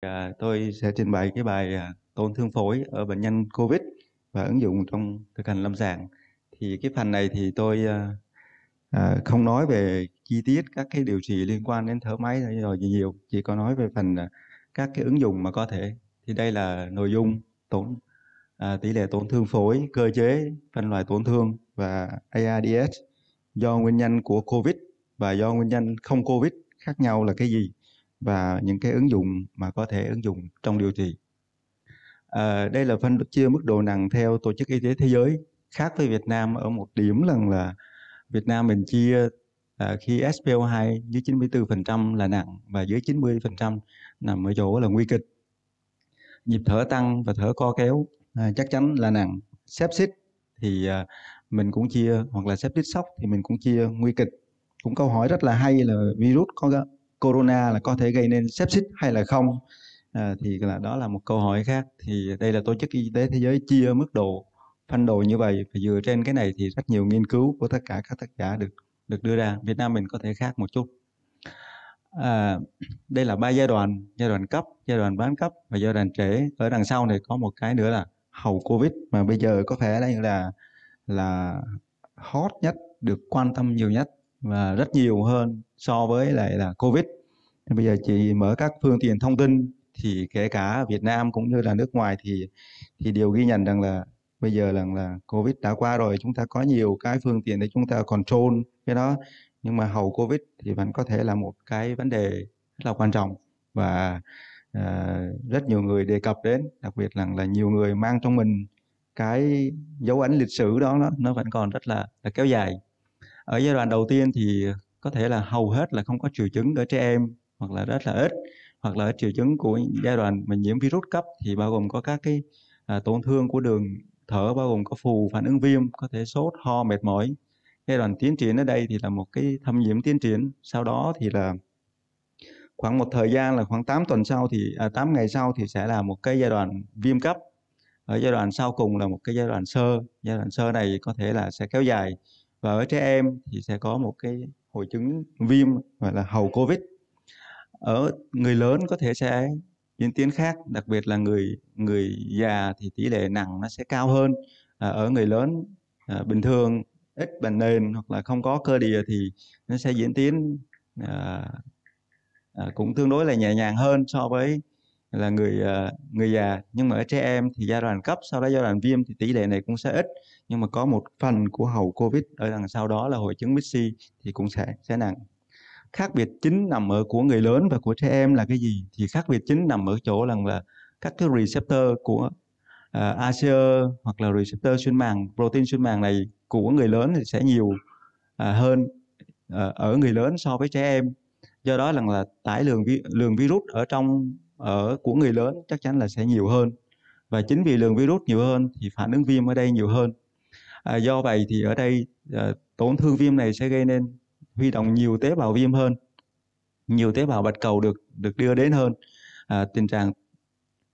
À, tôi sẽ trình bày cái bài à, tổn thương phổi ở bệnh nhân COVID và ứng dụng trong thực hành lâm sàng. Thì cái phần này thì tôi à, à, không nói về chi tiết các cái điều trị liên quan đến thở máy rồi gì nhiều, chỉ có nói về phần à, các cái ứng dụng mà có thể. Thì đây là nội dung tổn à, tỷ lệ tổn thương phổi, cơ chế, phân loại tổn thương và ARDS do nguyên nhân của COVID và do nguyên nhân không COVID khác nhau là cái gì và những cái ứng dụng mà có thể ứng dụng trong điều trị. À, đây là phân chia mức độ nặng theo Tổ chức Y tế Thế giới, khác với Việt Nam ở một điểm lần là Việt Nam mình chia à, khi SPO2 dưới 94% là nặng và dưới 90% nằm ở chỗ là nguy kịch. Nhịp thở tăng và thở co kéo à, chắc chắn là nặng. Sepsis thì à, mình cũng chia hoặc là septic sốc thì mình cũng chia nguy kịch. Cũng câu hỏi rất là hay là virus có corona là có thể gây nên sepsis hay là không à, thì là đó là một câu hỏi khác thì đây là tổ chức y tế thế giới chia mức độ phân độ như vậy và dựa trên cái này thì rất nhiều nghiên cứu của tất cả các tác giả được được đưa ra Việt Nam mình có thể khác một chút à, đây là ba giai đoạn giai đoạn cấp giai đoạn bán cấp và giai đoạn trễ ở đằng sau này có một cái nữa là hậu covid mà bây giờ có thể đây là là hot nhất được quan tâm nhiều nhất và rất nhiều hơn so với lại là covid bây giờ chỉ mở các phương tiện thông tin thì kể cả ở Việt Nam cũng như là nước ngoài thì thì đều ghi nhận rằng là bây giờ rằng là, là covid đã qua rồi chúng ta có nhiều cái phương tiện để chúng ta control cái đó nhưng mà hậu covid thì vẫn có thể là một cái vấn đề rất là quan trọng và uh, rất nhiều người đề cập đến đặc biệt rằng là, là nhiều người mang trong mình cái dấu ấn lịch sử đó, đó nó vẫn còn rất là, là kéo dài ở giai đoạn đầu tiên thì có thể là hầu hết là không có triệu chứng ở trẻ em hoặc là rất là ít hoặc là triệu chứng của giai đoạn mình nhiễm virus cấp thì bao gồm có các cái à, tổn thương của đường thở bao gồm có phù phản ứng viêm có thể sốt ho mệt mỏi giai đoạn tiến triển ở đây thì là một cái thâm nhiễm tiến triển sau đó thì là khoảng một thời gian là khoảng 8 tuần sau thì à, 8 ngày sau thì sẽ là một cái giai đoạn viêm cấp ở giai đoạn sau cùng là một cái giai đoạn sơ giai đoạn sơ này có thể là sẽ kéo dài và ở trẻ em thì sẽ có một cái hội chứng viêm gọi là hầu covid ở người lớn có thể sẽ diễn tiến khác đặc biệt là người người già thì tỷ lệ nặng nó sẽ cao hơn à, ở người lớn à, bình thường ít bệnh nền hoặc là không có cơ địa thì nó sẽ diễn tiến à, à, cũng tương đối là nhẹ nhàng hơn so với là người à, người già nhưng mà ở trẻ em thì giai đoạn cấp sau đó giai đoạn viêm thì tỷ lệ này cũng sẽ ít nhưng mà có một phần của hậu covid ở đằng sau đó là hội chứng Mixi thì cũng sẽ sẽ nặng khác biệt chính nằm ở của người lớn và của trẻ em là cái gì thì khác biệt chính nằm ở chỗ rằng là các cái receptor của uh, à, ACE hoặc là receptor xuyên màng protein xuyên màng này của người lớn thì sẽ nhiều uh, hơn uh, ở người lớn so với trẻ em do đó rằng là, là tải lượng vi, lượng virus ở trong ở của người lớn chắc chắn là sẽ nhiều hơn và chính vì lượng virus nhiều hơn thì phản ứng viêm ở đây nhiều hơn à, do vậy thì ở đây à, tổn thương viêm này sẽ gây nên huy động nhiều tế bào viêm hơn nhiều tế bào bạch cầu được được đưa đến hơn à, tình trạng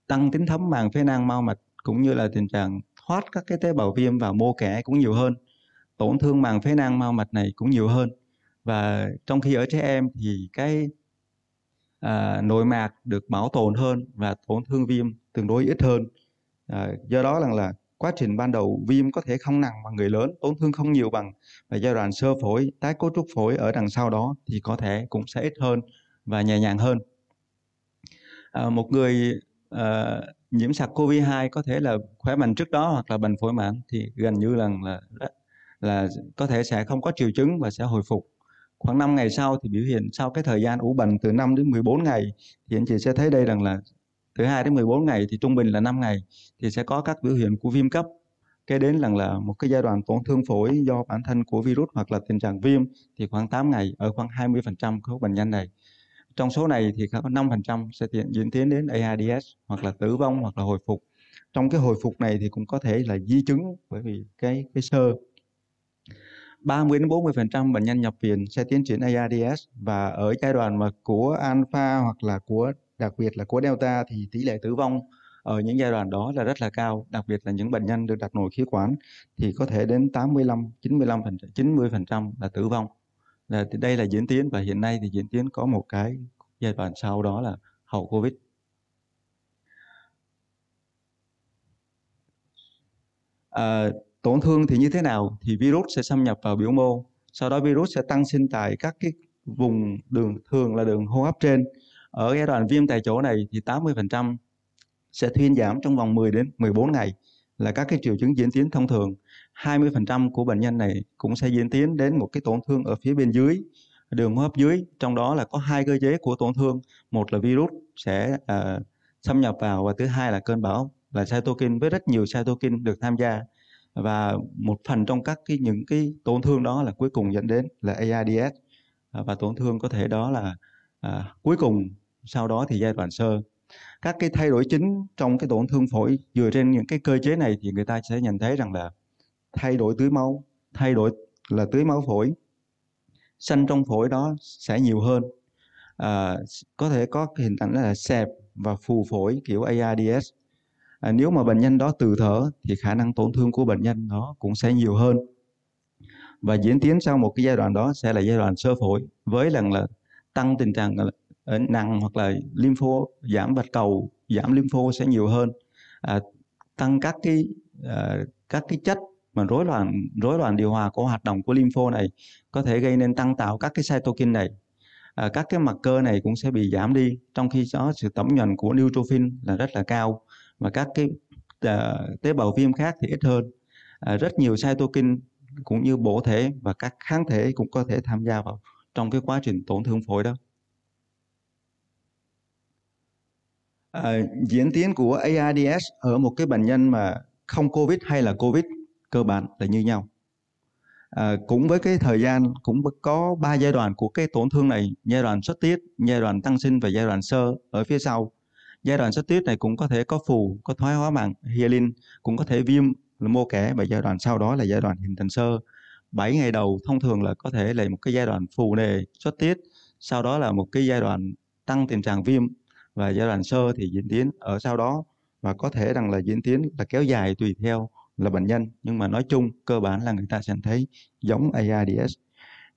tăng tính thấm màng phế nang mau mạch cũng như là tình trạng thoát các cái tế bào viêm vào mô kẽ cũng nhiều hơn tổn thương màng phế nang mau mạch này cũng nhiều hơn và trong khi ở trẻ em thì cái à, nội mạc được bảo tồn hơn và tổn thương viêm tương đối ít hơn à, do đó rằng là quá trình ban đầu viêm có thể không nặng bằng người lớn tổn thương không nhiều bằng và giai đoạn sơ phổi tái cấu trúc phổi ở đằng sau đó thì có thể cũng sẽ ít hơn và nhẹ nhàng hơn à, một người à, nhiễm sars cov 2 có thể là khỏe mạnh trước đó hoặc là bệnh phổi mãn thì gần như là, là là có thể sẽ không có triệu chứng và sẽ hồi phục khoảng 5 ngày sau thì biểu hiện sau cái thời gian ủ bệnh từ 5 đến 14 ngày thì anh chị sẽ thấy đây rằng là từ 2 đến 14 ngày thì trung bình là 5 ngày thì sẽ có các biểu hiện của viêm cấp kế đến rằng là một cái giai đoạn tổn thương phổi do bản thân của virus hoặc là tình trạng viêm thì khoảng 8 ngày ở khoảng 20% của bệnh nhân này. Trong số này thì có 5% sẽ tiện diễn tiến đến AIDS hoặc là tử vong hoặc là hồi phục. Trong cái hồi phục này thì cũng có thể là di chứng bởi vì cái cái sơ 30 đến 40% bệnh nhân nhập viện sẽ tiến triển ARDS và ở giai đoạn mà của alpha hoặc là của đặc biệt là của delta thì tỷ lệ tử vong ở những giai đoạn đó là rất là cao, đặc biệt là những bệnh nhân được đặt nội khí quản thì có thể đến 85, 95, phần 90% là tử vong. Là đây là diễn tiến và hiện nay thì diễn tiến có một cái giai đoạn sau đó là hậu Covid. À, tổn thương thì như thế nào thì virus sẽ xâm nhập vào biểu mô sau đó virus sẽ tăng sinh tại các cái vùng đường thường là đường hô hấp trên ở giai đoạn viêm tại chỗ này thì 80% sẽ thuyên giảm trong vòng 10 đến 14 ngày là các cái triệu chứng diễn tiến thông thường 20% của bệnh nhân này cũng sẽ diễn tiến đến một cái tổn thương ở phía bên dưới đường hô hấp dưới trong đó là có hai cơ chế của tổn thương một là virus sẽ uh, xâm nhập vào và thứ hai là cơn bão là cytokine với rất nhiều cytokine được tham gia và một phần trong các cái những cái tổn thương đó là cuối cùng dẫn đến là ARDS à, và tổn thương có thể đó là à, cuối cùng sau đó thì giai đoạn sơ các cái thay đổi chính trong cái tổn thương phổi dựa trên những cái cơ chế này thì người ta sẽ nhận thấy rằng là thay đổi tưới máu thay đổi là tưới máu phổi xanh trong phổi đó sẽ nhiều hơn à, có thể có hình ảnh là sẹp và phù phổi kiểu ARDS à, nếu mà bệnh nhân đó từ thở thì khả năng tổn thương của bệnh nhân nó cũng sẽ nhiều hơn và diễn tiến sau một cái giai đoạn đó sẽ là giai đoạn sơ phổi với lần là tăng tình trạng ờ, nặng hoặc là lympho giảm bạch cầu giảm lympho sẽ nhiều hơn à, tăng các cái à, các cái chất mà rối loạn rối loạn điều hòa của hoạt động của lympho này có thể gây nên tăng tạo các cái cytokine này à, các cái mặt cơ này cũng sẽ bị giảm đi trong khi đó sự tổng nhuận của neutrophil là rất là cao và các cái uh, tế bào viêm khác thì ít hơn uh, rất nhiều cytokine cũng như bổ thể và các kháng thể cũng có thể tham gia vào trong cái quá trình tổn thương phổi đó à, diễn tiến của ARDS ở một cái bệnh nhân mà không COVID hay là COVID cơ bản là như nhau. À, cũng với cái thời gian cũng có ba giai đoạn của cái tổn thương này, giai đoạn xuất tiết, giai đoạn tăng sinh và giai đoạn sơ ở phía sau giai đoạn xuất tiết này cũng có thể có phù có thoái hóa mặn hialin cũng có thể viêm là mô kẽ và giai đoạn sau đó là giai đoạn hình thành sơ 7 ngày đầu thông thường là có thể là một cái giai đoạn phù nề xuất tiết sau đó là một cái giai đoạn tăng tình trạng viêm và giai đoạn sơ thì diễn tiến ở sau đó và có thể rằng là diễn tiến là kéo dài tùy theo là bệnh nhân nhưng mà nói chung cơ bản là người ta sẽ thấy giống AIDS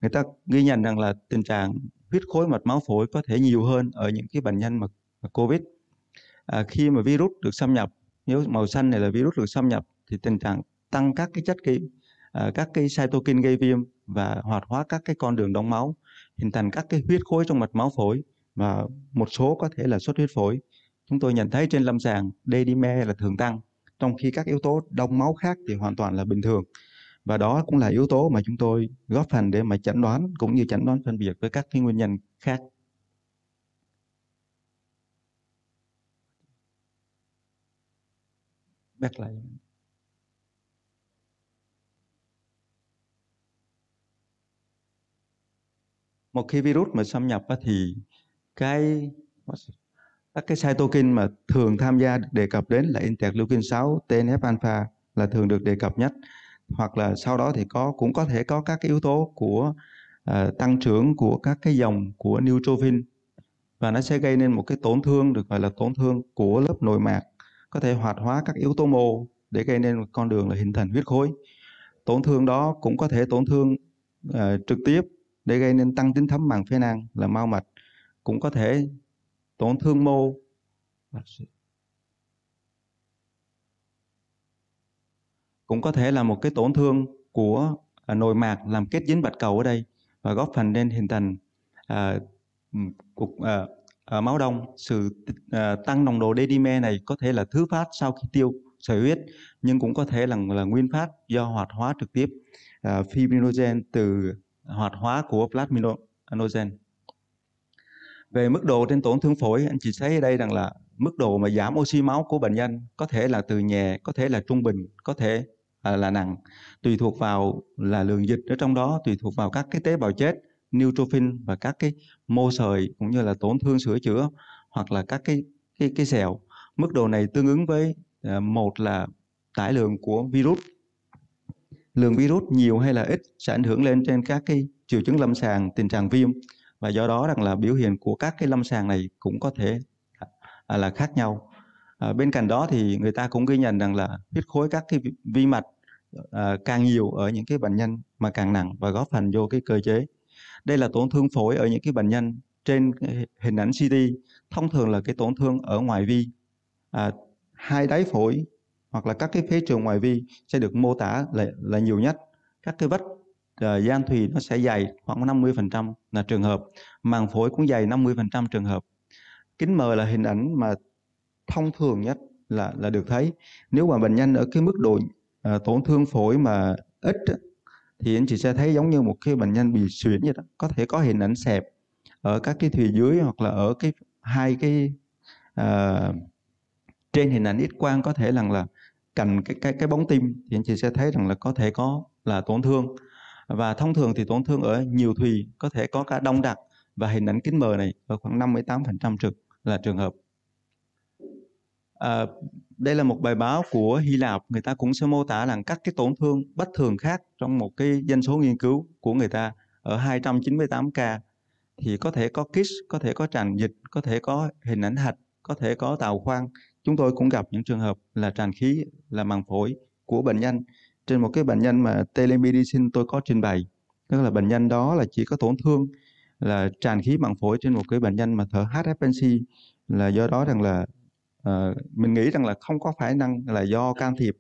người ta ghi nhận rằng là tình trạng huyết khối mạch máu phổi có thể nhiều hơn ở những cái bệnh nhân mà COVID à, khi mà virus được xâm nhập nếu màu xanh này là virus được xâm nhập thì tình trạng tăng các cái chất gây à, các cái cytokine gây viêm và hoạt hóa các cái con đường đông máu hình thành các cái huyết khối trong mạch máu phổi và một số có thể là xuất huyết phổi chúng tôi nhận thấy trên lâm sàng DDME là thường tăng trong khi các yếu tố đông máu khác thì hoàn toàn là bình thường và đó cũng là yếu tố mà chúng tôi góp phần để mà chẩn đoán cũng như chẩn đoán phân biệt với các cái nguyên nhân khác backlighting. Một khi virus mà xâm nhập thì cái các cái cytokine mà thường tham gia đề cập đến là interleukin 6, TNF alpha là thường được đề cập nhất. Hoặc là sau đó thì có cũng có thể có các cái yếu tố của uh, tăng trưởng của các cái dòng của neutrophil và nó sẽ gây nên một cái tổn thương được gọi là tổn thương của lớp nội mạc có thể hoạt hóa các yếu tố mô để gây nên một con đường là hình thành huyết khối. Tổn thương đó cũng có thể tổn thương uh, trực tiếp để gây nên tăng tính thấm màng phế nang là mau mạch, cũng có thể tổn thương mô cũng có thể là một cái tổn thương của à, nội mạc làm kết dính bạch cầu ở đây và góp phần nên hình thành uh, cục uh, Ờ, máu đông sự uh, tăng nồng độ dedimer này có thể là thứ phát sau khi tiêu sợi huyết nhưng cũng có thể là là nguyên phát do hoạt hóa trực tiếp uh, fibrinogen từ hoạt hóa của plasminogen về mức độ trên tổn thương phổi anh chị thấy ở đây rằng là mức độ mà giảm oxy máu của bệnh nhân có thể là từ nhẹ có thể là trung bình có thể à, là nặng tùy thuộc vào là lượng dịch ở trong đó tùy thuộc vào các cái tế bào chết neutrophil và các cái mô sợi cũng như là tổn thương sửa chữa hoặc là các cái cái cái sẹo mức độ này tương ứng với à, một là tải lượng của virus lượng virus nhiều hay là ít sẽ ảnh hưởng lên trên các cái triệu chứng lâm sàng tình trạng viêm và do đó rằng là biểu hiện của các cái lâm sàng này cũng có thể là à, khác nhau à, bên cạnh đó thì người ta cũng ghi nhận rằng là huyết khối các cái vi mạch à, càng nhiều ở những cái bệnh nhân mà càng nặng và góp phần vô cái cơ chế đây là tổn thương phổi ở những cái bệnh nhân trên hình ảnh CT thông thường là cái tổn thương ở ngoài vi. À, hai đáy phổi hoặc là các cái phế trường ngoài vi sẽ được mô tả là, là nhiều nhất. Các cái vách uh, à, gian thùy nó sẽ dày khoảng 50% là trường hợp. Màng phổi cũng dày 50% trường hợp. Kính mờ là hình ảnh mà thông thường nhất là là được thấy. Nếu mà bệnh nhân ở cái mức độ uh, tổn thương phổi mà ít thì anh chị sẽ thấy giống như một cái bệnh nhân bị suyễn vậy đó có thể có hình ảnh sẹp ở các cái thùy dưới hoặc là ở cái hai cái uh, trên hình ảnh ít quang có thể là là cành cái cái cái bóng tim thì anh chị sẽ thấy rằng là có thể có là tổn thương và thông thường thì tổn thương ở nhiều thùy có thể có cả đông đặc và hình ảnh kính mờ này ở khoảng 58% trực là trường hợp Ờ, đây là một bài báo của Hy Lạp, người ta cũng sẽ mô tả rằng các cái tổn thương bất thường khác trong một cái danh số nghiên cứu của người ta ở 298 ca thì có thể có kiss, có thể có tràn dịch, có thể có hình ảnh hạch, có thể có tàu khoang Chúng tôi cũng gặp những trường hợp là tràn khí là màng phổi của bệnh nhân trên một cái bệnh nhân mà telemedicine tôi có trình bày tức là bệnh nhân đó là chỉ có tổn thương là tràn khí màng phổi trên một cái bệnh nhân mà thở HFNC là do đó rằng là à, mình nghĩ rằng là không có phải năng là do can thiệp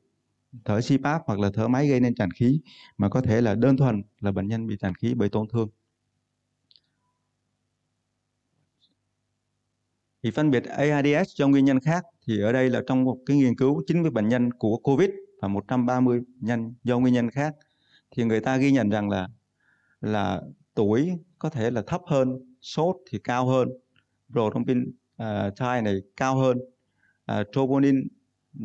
thở CPAP hoặc là thở máy gây nên tràn khí mà có thể là đơn thuần là bệnh nhân bị tràn khí bởi tổn thương. Thì phân biệt ARDS cho nguyên nhân khác thì ở đây là trong một cái nghiên cứu 90 bệnh nhân của COVID và 130 nhân do nguyên nhân khác thì người ta ghi nhận rằng là là tuổi có thể là thấp hơn, sốt thì cao hơn, prothrombin uh, ờ, thai này cao hơn à, troponin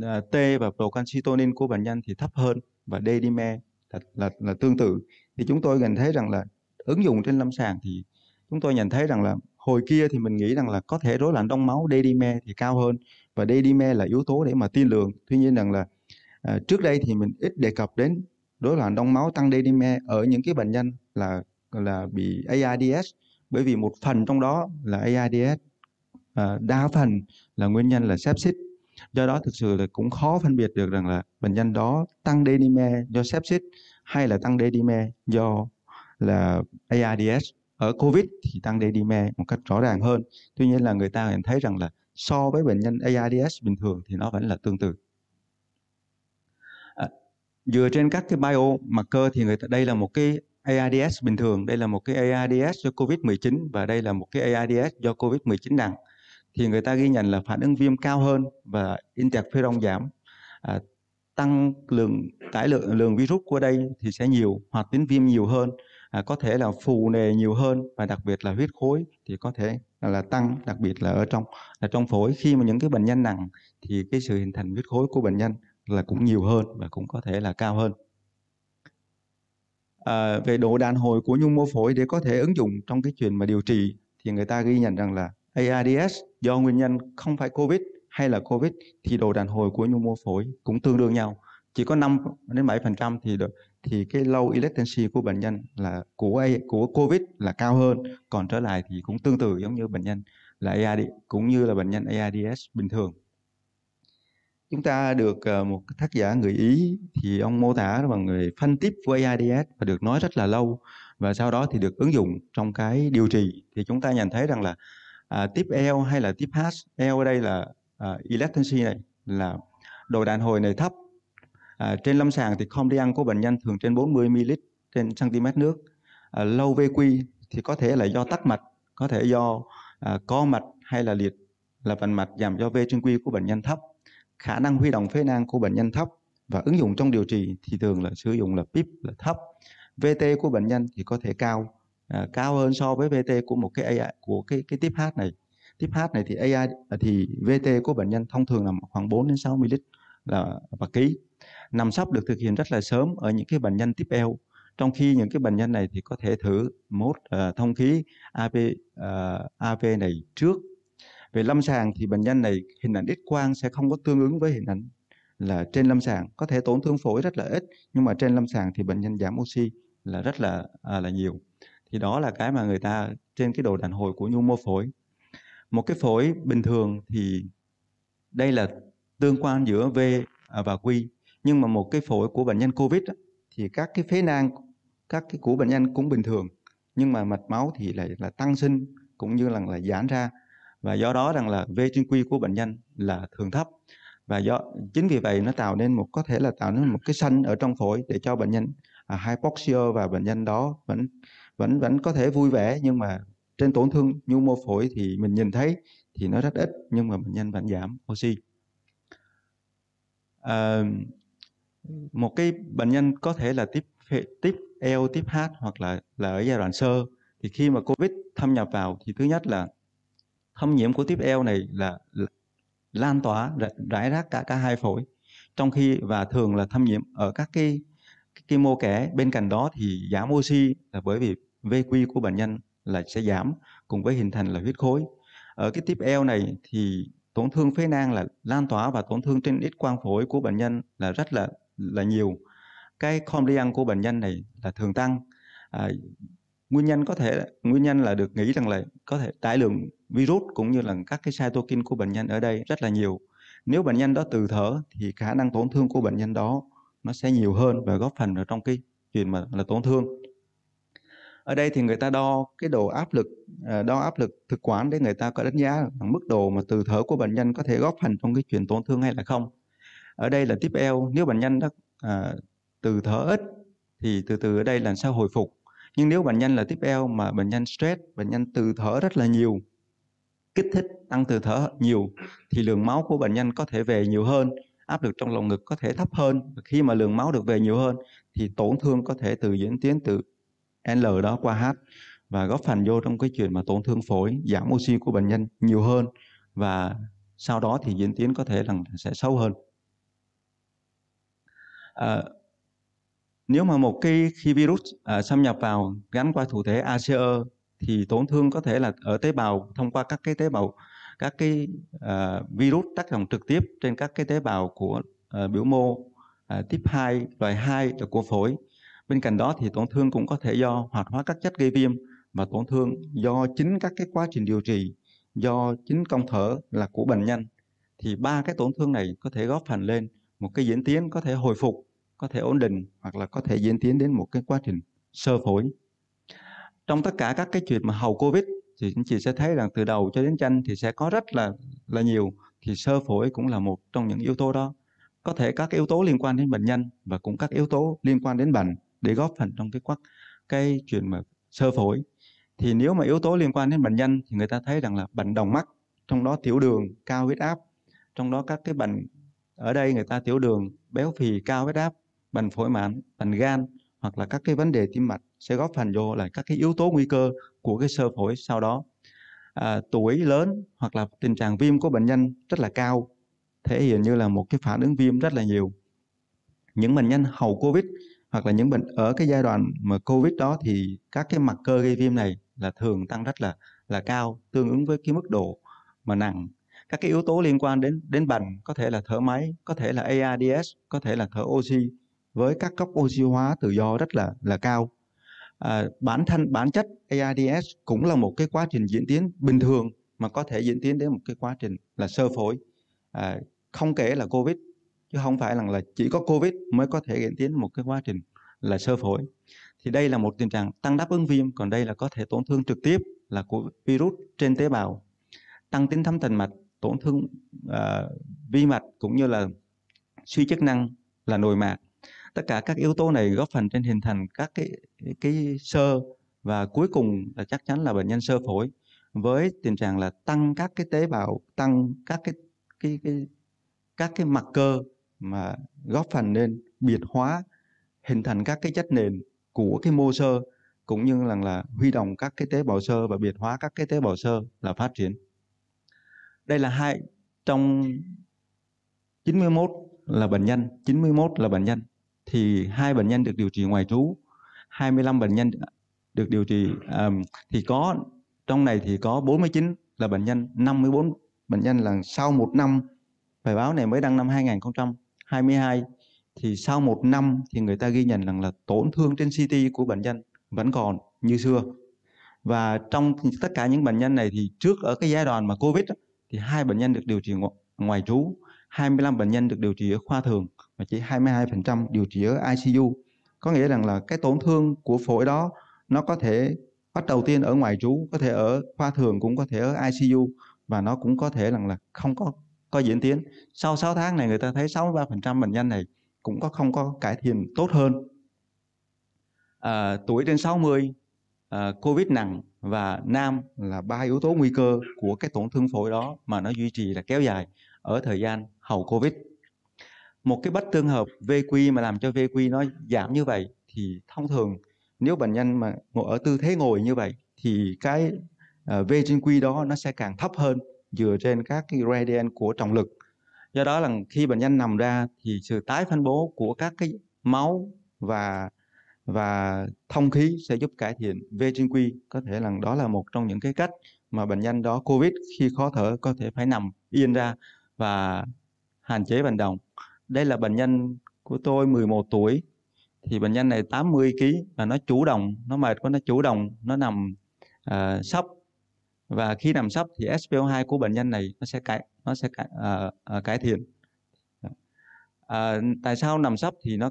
à, T và procalcitonin của bệnh nhân thì thấp hơn và D dimer là, là là tương tự thì chúng tôi nhận thấy rằng là ứng dụng trên lâm sàng thì chúng tôi nhận thấy rằng là hồi kia thì mình nghĩ rằng là có thể rối loạn đông máu D dimer thì cao hơn và D dimer là yếu tố để mà tiên lượng tuy nhiên rằng là à, trước đây thì mình ít đề cập đến rối loạn đông máu tăng D dimer ở những cái bệnh nhân là là bị AIDS bởi vì một phần trong đó là AIDS Ờ, đa phần là nguyên nhân là sepsis do đó thực sự là cũng khó phân biệt được rằng là bệnh nhân đó tăng DNME do sepsis hay là tăng DNME do là ARDS ở COVID thì tăng DNME một cách rõ ràng hơn tuy nhiên là người ta nhận thấy rằng là so với bệnh nhân ARDS bình thường thì nó vẫn là tương tự à, dựa trên các cái bio mà cơ thì người ta đây là một cái ARDS bình thường, đây là một cái ARDS do COVID-19 và đây là một cái ARDS do COVID-19 nặng thì người ta ghi nhận là phản ứng viêm cao hơn và interferon giảm à, tăng lượng tải lượng lượng virus qua đây thì sẽ nhiều hoặc tính viêm nhiều hơn à, có thể là phù nề nhiều hơn và đặc biệt là huyết khối thì có thể là, là tăng đặc biệt là ở trong là trong phổi khi mà những cái bệnh nhân nặng thì cái sự hình thành huyết khối của bệnh nhân là cũng nhiều hơn và cũng có thể là cao hơn à, về độ đàn hồi của nhung mô phổi để có thể ứng dụng trong cái chuyện mà điều trị thì người ta ghi nhận rằng là ARDS do nguyên nhân không phải Covid hay là Covid thì độ đàn hồi của nhu mô phổi cũng tương đương nhau. Chỉ có 5 đến 7% thì được, thì cái low electancy của bệnh nhân là của AI, của Covid là cao hơn, còn trở lại thì cũng tương tự giống như bệnh nhân là AID cũng như là bệnh nhân AIDS bình thường. Chúng ta được ờ, một tác giả người Ý thì ông mô tả bằng người phân tích với AIDS và được nói rất là lâu và sau đó thì được ứng dụng trong cái điều trị thì chúng ta nhận thấy rằng là à, tiếp L hay là tiếp H L ở đây là à, electancy này là độ đàn hồi này thấp à, trên lâm sàng thì không đi ăn của bệnh nhân thường trên 40 ml trên cm nước à, lâu VQ thì có thể là do tắc mạch có thể do à, co mạch hay là liệt là vành mạch giảm do V trên Q của bệnh nhân thấp khả năng huy động phế nang của bệnh nhân thấp và ứng dụng trong điều trị thì thường là sử dụng là PIP là thấp VT của bệnh nhân thì có thể cao À, cao hơn so với VT của một cái AI của cái cái tiếp H này. Tiếp H này thì AI à, thì VT của bệnh nhân thông thường là khoảng 4 đến 6 ml là và ký. Nằm sấp được thực hiện rất là sớm ở những cái bệnh nhân tiếp L. Trong khi những cái bệnh nhân này thì có thể thử mốt à, thông khí AP à, AP này trước. Về lâm sàng thì bệnh nhân này hình ảnh ít quang sẽ không có tương ứng với hình ảnh là trên lâm sàng có thể tổn thương phổi rất là ít nhưng mà trên lâm sàng thì bệnh nhân giảm oxy là rất là à, là nhiều thì đó là cái mà người ta trên cái đồ đàn hồi của nhu mô phổi một cái phổi bình thường thì đây là tương quan giữa V à, và Q nhưng mà một cái phổi của bệnh nhân Covid thì các cái phế nang các cái của bệnh nhân cũng bình thường nhưng mà mạch máu thì lại là tăng sinh cũng như là là giãn ra và do đó rằng là V trên Q của bệnh nhân là thường thấp và do chính vì vậy nó tạo nên một có thể là tạo nên một cái xanh ở trong phổi để cho bệnh nhân à, hypoxia và bệnh nhân đó vẫn vẫn vẫn có thể vui vẻ nhưng mà trên tổn thương nhu mô phổi thì mình nhìn thấy thì nó rất ít nhưng mà bệnh nhân vẫn giảm oxy à, một cái bệnh nhân có thể là tiếp tiếp eo tiếp H hoặc là là ở giai đoạn sơ thì khi mà Covid thâm nhập vào thì thứ nhất là thâm nhiễm của tiếp eo này là, là lan tỏa rải rác cả cả hai phổi trong khi và thường là thâm nhiễm ở các cái cái mô kẽ bên cạnh đó thì giảm oxy là bởi vì VQ của bệnh nhân là sẽ giảm cùng với hình thành là huyết khối ở cái tiếp eo này thì tổn thương phế nang là lan tỏa và tổn thương trên ít quang phổi của bệnh nhân là rất là là nhiều cái complian của bệnh nhân này là thường tăng à, nguyên nhân có thể nguyên nhân là được nghĩ rằng là có thể tải lượng virus cũng như là các cái cytokine của bệnh nhân ở đây rất là nhiều nếu bệnh nhân đó từ thở thì khả năng tổn thương của bệnh nhân đó nó sẽ nhiều hơn và góp phần ở trong cái chuyện mà là tổn thương ở đây thì người ta đo cái độ áp lực à, đo áp lực thực quản để người ta có đánh giá bằng mức độ mà từ thở của bệnh nhân có thể góp phần trong cái chuyện tổn thương hay là không ở đây là tiếp eo nếu bệnh nhân đó à, từ thở ít thì từ từ ở đây là sao hồi phục nhưng nếu bệnh nhân là tiếp eo mà bệnh nhân stress bệnh nhân từ thở rất là nhiều kích thích tăng từ thở nhiều thì lượng máu của bệnh nhân có thể về nhiều hơn áp lực trong lồng ngực có thể thấp hơn khi mà lượng máu được về nhiều hơn thì tổn thương có thể từ diễn tiến từ L đó qua H và góp phần vô trong cái chuyện mà tổn thương phổi giảm oxy của bệnh nhân nhiều hơn và sau đó thì diễn tiến có thể rằng sẽ sâu hơn à, nếu mà một khi khi virus à, xâm nhập vào gắn qua thụ thể ACE thì tổn thương có thể là ở tế bào thông qua các cái tế bào các cái à, virus tác động trực tiếp trên các cái tế bào của à, biểu mô à, tiếp 2, loại 2 của phổi. Bên cạnh đó thì tổn thương cũng có thể do hoạt hóa các chất gây viêm và tổn thương do chính các cái quá trình điều trị do chính công thở là của bệnh nhân thì ba cái tổn thương này có thể góp phần lên một cái diễn tiến có thể hồi phục có thể ổn định hoặc là có thể diễn tiến đến một cái quá trình sơ phổi trong tất cả các cái chuyện mà hậu covid thì anh chị sẽ thấy rằng từ đầu cho đến tranh thì sẽ có rất là là nhiều thì sơ phổi cũng là một trong những yếu tố đó có thể các yếu tố liên quan đến bệnh nhân và cũng các yếu tố liên quan đến bệnh để góp phần trong cái quắc cái chuyện mà sơ phổi thì nếu mà yếu tố liên quan đến bệnh nhân thì người ta thấy rằng là bệnh đồng mắt trong đó tiểu đường cao huyết áp trong đó các cái bệnh ở đây người ta tiểu đường béo phì cao huyết áp bệnh phổi mãn bệnh gan hoặc là các cái vấn đề tim mạch sẽ góp phần vô là các cái yếu tố nguy cơ của cái sơ phổi sau đó à, tuổi lớn hoặc là tình trạng viêm của bệnh nhân rất là cao thể hiện như là một cái phản ứng viêm rất là nhiều những bệnh nhân hậu covid hoặc là những bệnh ở cái giai đoạn mà covid đó thì các cái mặt cơ gây viêm này là thường tăng rất là là cao tương ứng với cái mức độ mà nặng các cái yếu tố liên quan đến đến bệnh có thể là thở máy có thể là ARDS có thể là thở oxy với các góc oxy hóa tự do rất là là cao À, bản thân bản chất AIDS cũng là một cái quá trình diễn tiến bình thường mà có thể diễn tiến đến một cái quá trình là sơ phổi à, không kể là covid chứ không phải rằng là chỉ có covid mới có thể diễn tiến một cái quá trình là sơ phổi thì đây là một tình trạng tăng đáp ứng viêm còn đây là có thể tổn thương trực tiếp là của virus trên tế bào tăng tính thấm thành mạch tổn thương uh, vi mạch cũng như là suy chức năng là nội mạc tất cả các yếu tố này góp phần trên hình thành các cái cái sơ và cuối cùng là chắc chắn là bệnh nhân sơ phổi với tình trạng là tăng các cái tế bào tăng các cái cái cái các cái mặt cơ mà góp phần lên biệt hóa hình thành các cái chất nền của cái mô sơ cũng như là, là huy động các cái tế bào sơ và biệt hóa các cái tế bào sơ là phát triển. Đây là hai trong 91 là bệnh nhân, 91 là bệnh nhân thì hai bệnh nhân được điều trị ngoại trú 25 bệnh nhân được điều trị um, thì có trong này thì có 49 là bệnh nhân 54 bệnh nhân là sau một năm bài báo này mới đăng năm 2022 thì sau một năm thì người ta ghi nhận rằng là tổn thương trên CT của bệnh nhân vẫn còn như xưa và trong tất cả những bệnh nhân này thì trước ở cái giai đoạn mà Covid thì hai bệnh nhân được điều trị ngo ngoài trú 25 bệnh nhân được điều trị ở khoa thường và chỉ 22% điều trị ở ICU. Có nghĩa rằng là cái tổn thương của phổi đó nó có thể bắt đầu tiên ở ngoài trú, có thể ở khoa thường cũng có thể ở ICU và nó cũng có thể rằng là không có có diễn tiến. Sau 6 tháng này người ta thấy 63% bệnh nhân này cũng có không có cải thiện tốt hơn. À, tuổi trên 60, à, COVID nặng và nam là ba yếu tố nguy cơ của cái tổn thương phổi đó mà nó duy trì là kéo dài ở thời gian hậu Covid một cái bất tương hợp VQ mà làm cho VQ nó giảm như vậy thì thông thường nếu bệnh nhân mà ngồi ở tư thế ngồi như vậy thì cái ờ, V trên Q đó nó sẽ càng thấp hơn dựa trên các cái gradient của trọng lực. Do đó là khi bệnh nhân nằm ra thì sự tái phân bố của các cái máu và và thông khí sẽ giúp cải thiện V trên Q. Có thể là đó là một trong những cái cách mà bệnh nhân đó COVID khi khó thở có thể phải nằm yên ra và hạn chế vận động đây là bệnh nhân của tôi 11 tuổi thì bệnh nhân này 80 kg và nó chủ động nó mệt quá nó chủ động nó nằm uh, sấp và khi nằm sấp thì SPO2 của bệnh nhân này nó sẽ cải nó sẽ cải, uh, uh, cải thiện uh, tại sao nằm sấp thì nó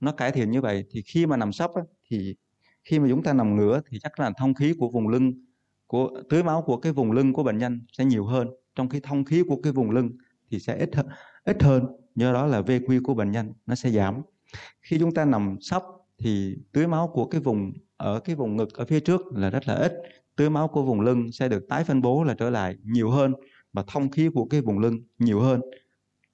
nó cải thiện như vậy thì khi mà nằm sấp thì khi mà chúng ta nằm ngửa thì chắc là thông khí của vùng lưng của tưới máu của cái vùng lưng của bệnh nhân sẽ nhiều hơn trong khi thông khí của cái vùng lưng thì sẽ ít hơn, ít hơn do đó là VQ của bệnh nhân nó sẽ giảm khi chúng ta nằm sấp thì tưới máu của cái vùng ở cái vùng ngực ở phía trước là rất là ít tưới máu của vùng lưng sẽ được tái phân bố là trở lại nhiều hơn và thông khí của cái vùng lưng nhiều hơn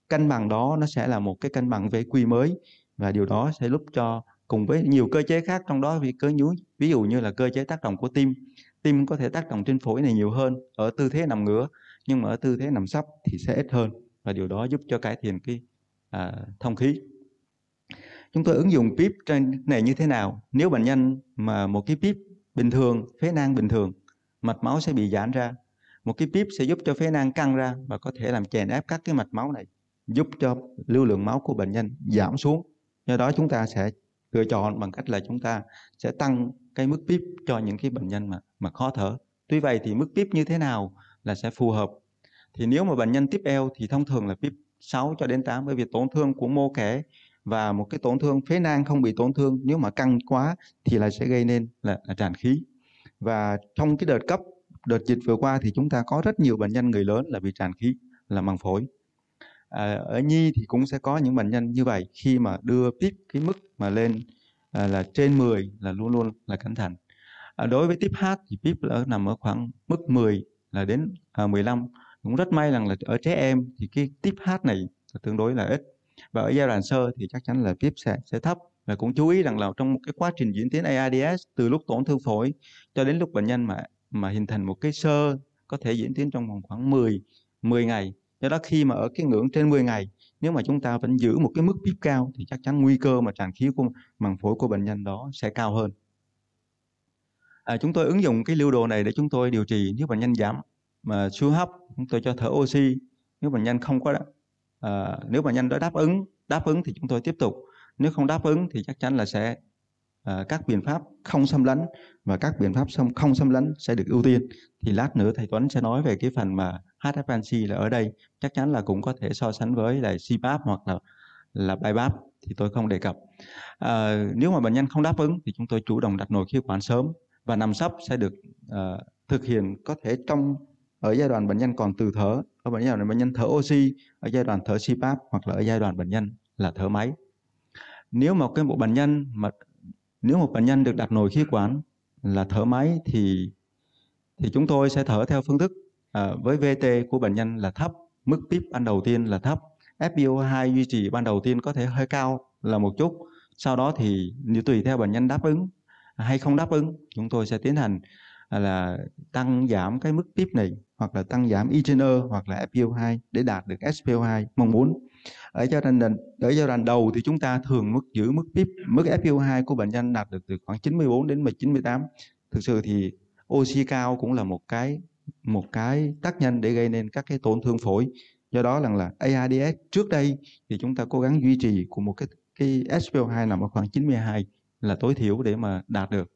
cân bằng đó nó sẽ là một cái cân bằng VQ mới và điều đó sẽ giúp cho cùng với nhiều cơ chế khác trong đó vì cơ nhúi ví dụ như là cơ chế tác động của tim tim có thể tác động trên phổi này nhiều hơn ở tư thế nằm ngửa nhưng mà ở tư thế nằm sấp thì sẽ ít hơn và điều đó giúp cho cải thiện cái à, thông khí chúng tôi ứng dụng pip trên này như thế nào nếu bệnh nhân mà một cái pip bình thường phế nang bình thường mạch máu sẽ bị giãn ra một cái pip sẽ giúp cho phế nang căng ra và có thể làm chèn ép các cái mạch máu này giúp cho lưu lượng máu của bệnh nhân giảm xuống do đó chúng ta sẽ lựa chọn bằng cách là chúng ta sẽ tăng cái mức pip cho những cái bệnh nhân mà mà khó thở tuy vậy thì mức pip như thế nào là sẽ phù hợp thì nếu mà bệnh nhân tiếp eo thì thông thường là pip 6 cho đến 8 bởi vì tổn thương của mô kẽ và một cái tổn thương phế nang không bị tổn thương nếu mà căng quá thì là sẽ gây nên là, là tràn khí và trong cái đợt cấp đợt dịch vừa qua thì chúng ta có rất nhiều bệnh nhân người lớn là bị tràn khí là màng phổi à, ở nhi thì cũng sẽ có những bệnh nhân như vậy khi mà đưa tiếp cái mức mà lên à, là trên 10 là luôn luôn là cẩn thận à, đối với tiếp H thì tiếp là nằm ở khoảng mức 10 là đến à, 15 cũng rất may rằng là ở trẻ em thì cái tiếp hát này tương đối là ít và ở giai đoạn sơ thì chắc chắn là tiếp sẽ sẽ thấp và cũng chú ý rằng là trong một cái quá trình diễn tiến AIDS từ lúc tổn thương phổi cho đến lúc bệnh nhân mà mà hình thành một cái sơ có thể diễn tiến trong vòng khoảng 10 10 ngày do đó khi mà ở cái ngưỡng trên 10 ngày nếu mà chúng ta vẫn giữ một cái mức pip cao thì chắc chắn nguy cơ mà tràn khí của màng phổi của bệnh nhân đó sẽ cao hơn à, chúng tôi ứng dụng cái lưu đồ này để chúng tôi điều trị nếu bệnh nhân giảm mà suy hấp chúng tôi cho thở oxy nếu bệnh nhân không có à, nếu bệnh nhân đã đáp ứng đáp ứng thì chúng tôi tiếp tục nếu không đáp ứng thì chắc chắn là sẽ à, các biện pháp không xâm lấn và các biện pháp xâm, không xâm lấn sẽ được ưu tiên thì lát nữa thầy Tuấn sẽ nói về cái phần mà HFNC là ở đây chắc chắn là cũng có thể so sánh với là CPAP hoặc là là BiPAP thì tôi không đề cập à, nếu mà bệnh nhân không đáp ứng thì chúng tôi chủ động đặt nội khí quản sớm và nằm sấp sẽ được à, thực hiện có thể trong ở giai đoạn bệnh nhân còn từ thở ở giai đoạn bệnh nhân thở oxy ở giai đoạn thở CPAP hoặc là ở giai đoạn bệnh nhân là thở máy nếu mà cái bộ bệnh nhân mà nếu một bệnh nhân được đặt nội khí quản là thở máy thì thì chúng tôi sẽ thở theo phương thức à, với VT của bệnh nhân là thấp mức PIP ban đầu tiên là thấp FPO2 duy trì ban đầu tiên có thể hơi cao là một chút sau đó thì nếu tùy theo bệnh nhân đáp ứng hay không đáp ứng chúng tôi sẽ tiến hành à, là tăng giảm cái mức PIP này hoặc là tăng giảm EGNR hoặc là FPO2 để đạt được SPO2 mong muốn. Ở giai đoạn ở giai đoạn đầu thì chúng ta thường mức giữ mức PIP, mức FPO2 của bệnh nhân đạt được từ khoảng 94 đến 98. Thực sự thì oxy cao cũng là một cái một cái tác nhân để gây nên các cái tổn thương phổi. Do đó rằng là, là ARDS trước đây thì chúng ta cố gắng duy trì của một cái cái SPO2 nằm ở khoảng 92 là tối thiểu để mà đạt được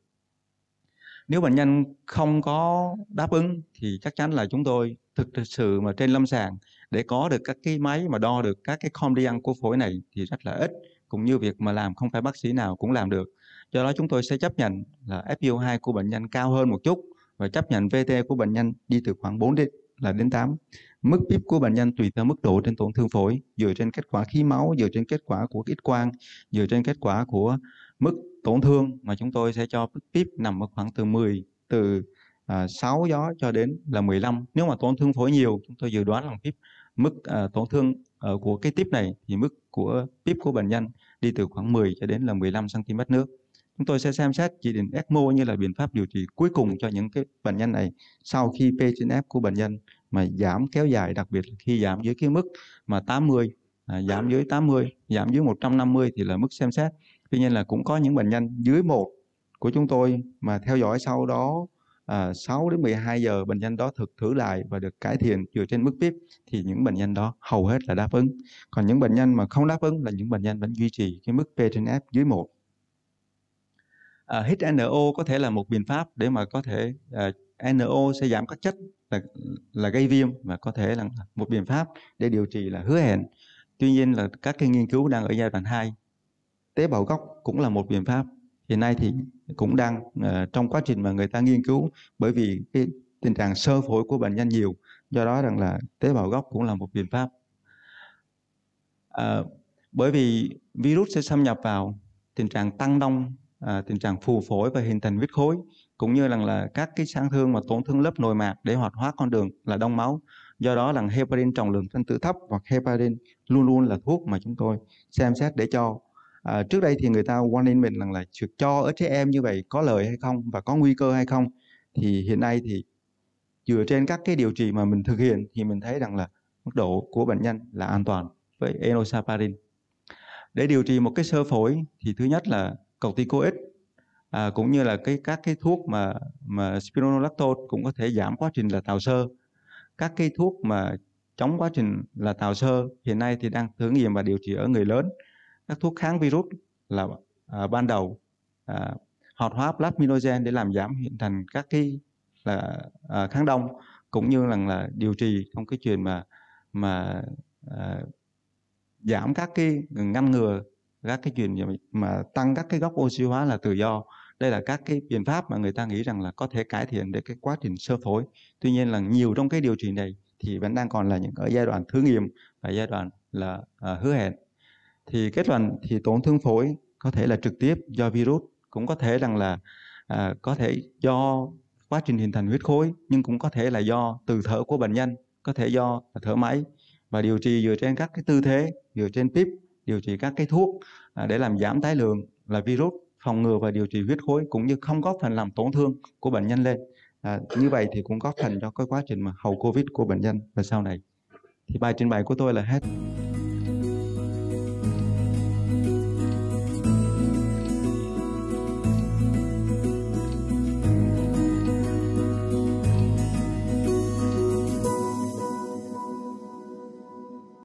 nếu bệnh nhân không có đáp ứng thì chắc chắn là chúng tôi thực sự mà trên lâm sàng để có được các cái máy mà đo được các cái comdian của phổi này thì rất là ít cũng như việc mà làm không phải bác sĩ nào cũng làm được do đó chúng tôi sẽ chấp nhận là fio 2 của bệnh nhân cao hơn một chút và chấp nhận VT của bệnh nhân đi từ khoảng 4 đến là đến 8. Mức PIP của bệnh nhân tùy theo mức độ trên tổn thương phổi, dựa trên kết quả khí máu, dựa trên kết quả của ít quang, dựa trên kết quả của mức tổn thương mà chúng tôi sẽ cho PIP nằm ở khoảng từ 10 từ à, 6 gió cho đến là 15. Nếu mà tổn thương phổi nhiều, chúng tôi dự đoán là PIP mức à, tổn thương à, của cái tip này thì mức của PIP của bệnh nhân đi từ khoảng 10 cho đến là 15 cm nước. Chúng tôi sẽ xem xét chỉ định ECMO như là biện pháp điều trị cuối cùng cho những cái bệnh nhân này sau khi P trên F của bệnh nhân mà giảm kéo dài, đặc biệt khi giảm dưới cái mức mà 80, à, giảm dưới 80, giảm dưới 150 thì là mức xem xét tuy nhiên là cũng có những bệnh nhân dưới một của chúng tôi mà theo dõi sau đó à, 6 đến 12 giờ bệnh nhân đó thực thử lại và được cải thiện dựa trên mức PIP thì những bệnh nhân đó hầu hết là đáp ứng. Còn những bệnh nhân mà không đáp ứng là những bệnh nhân vẫn duy trì cái mức P trên F dưới 1. À, no có thể là một biện pháp để mà có thể à, NO sẽ giảm các chất là, là gây viêm và có thể là một biện pháp để điều trị là hứa hẹn. Tuy nhiên là các cái nghiên cứu đang ở giai đoạn 2 tế bào gốc cũng là một biện pháp hiện nay thì cũng đang uh, trong quá trình mà người ta nghiên cứu bởi vì cái tình trạng sơ phổi của bệnh nhân nhiều do đó rằng là tế bào gốc cũng là một biện pháp à, bởi vì virus sẽ xâm nhập vào tình trạng tăng đông à, tình trạng phù phổi và hình thành huyết khối cũng như rằng là, các cái sáng thương mà tổn thương lớp nội mạc để hoạt hóa con đường là đông máu do đó rằng heparin trọng lượng phân tử thấp hoặc heparin luôn luôn là thuốc mà chúng tôi xem xét để cho à, trước đây thì người ta warning mình rằng là việc cho ở trẻ em như vậy có lợi hay không và có nguy cơ hay không thì hiện nay thì dựa trên các cái điều trị mà mình thực hiện thì mình thấy rằng là mức độ của bệnh nhân là an toàn với enoxaparin để điều trị một cái sơ phổi thì thứ nhất là corticoid à, cũng như là cái các cái thuốc mà mà spironolactone cũng có thể giảm quá trình là tào sơ các cái thuốc mà chống quá trình là tào sơ hiện nay thì đang thử nghiệm và điều trị ở người lớn các thuốc kháng virus là à, ban đầu à, hoạt hóa plasminogen để làm giảm hiện thành các cái là à, kháng đông cũng như là, là điều trị trong cái chuyện mà mà à, giảm các cái ngăn ngừa các cái chuyện mà, tăng các cái gốc oxy hóa là tự do đây là các cái biện pháp mà người ta nghĩ rằng là có thể cải thiện để cái quá trình sơ phổi tuy nhiên là nhiều trong cái điều trị này thì vẫn đang còn là những ở giai đoạn thử nghiệm và giai đoạn là à, hứa hẹn thì kết luận thì tổn thương phổi có thể là trực tiếp do virus cũng có thể rằng là à, có thể do quá trình hình thành huyết khối nhưng cũng có thể là do từ thở của bệnh nhân có thể do thở máy và điều trị dựa trên các cái tư thế dựa trên pip điều trị các cái thuốc à, để làm giảm tái lượng là virus phòng ngừa và điều trị huyết khối cũng như không góp phần làm tổn thương của bệnh nhân lên à, như vậy thì cũng góp phần cho cái quá trình mà hậu covid của bệnh nhân và sau này thì bài trình bày của tôi là hết